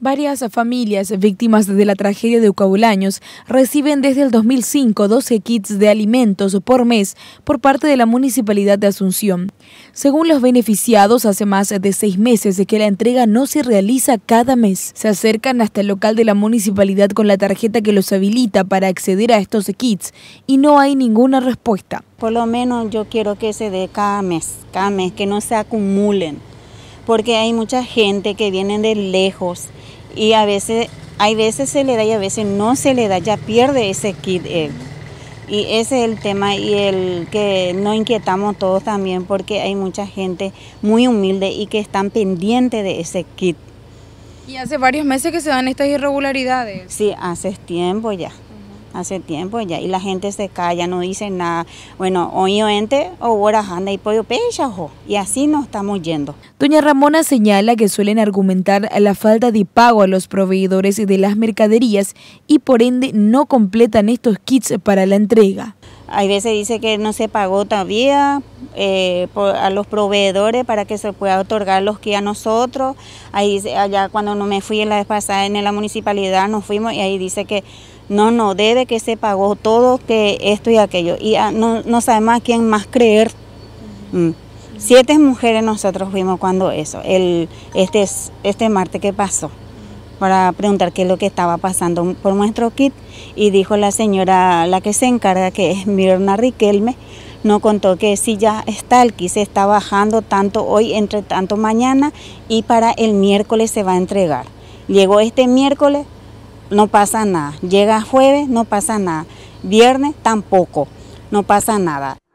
Varias familias víctimas de la tragedia de Ucabulaños reciben desde el 2005 12 kits de alimentos por mes por parte de la Municipalidad de Asunción. Según los beneficiados, hace más de seis meses de que la entrega no se realiza cada mes. Se acercan hasta el local de la Municipalidad con la tarjeta que los habilita para acceder a estos kits y no hay ninguna respuesta. Por lo menos yo quiero que se dé cada mes, cada mes, que no se acumulen, porque hay mucha gente que viene de lejos y a veces, hay veces se le da y a veces no se le da, ya pierde ese kit Y ese es el tema y el que nos inquietamos todos también porque hay mucha gente muy humilde y que están pendientes de ese kit. Y hace varios meses que se dan estas irregularidades. Sí, hace tiempo ya hace tiempo ya, y la gente se calla, no dice nada. Bueno, oño ente o anda y pollo pechajo, y así nos estamos yendo. Doña Ramona señala que suelen argumentar la falta de pago a los proveedores de las mercaderías y por ende no completan estos kits para la entrega. Hay veces dice que no se pagó todavía eh, a los proveedores para que se pueda otorgar los que a nosotros. Ahí, allá cuando no me fui en la vez pasada en la municipalidad nos fuimos y ahí dice que no, no, debe que se pagó todo, que esto y aquello. Y ah, no, no sabemos a quién más creer. Mm. Siete mujeres nosotros fuimos cuando eso, el, este, este martes que pasó, para preguntar qué es lo que estaba pasando por nuestro kit. Y dijo la señora, la que se encarga, que es Mirna Riquelme, nos contó que si ya está el kit, se está bajando tanto hoy, entre tanto mañana, y para el miércoles se va a entregar. Llegó este miércoles, no pasa nada. Llega jueves, no pasa nada. Viernes tampoco, no pasa nada.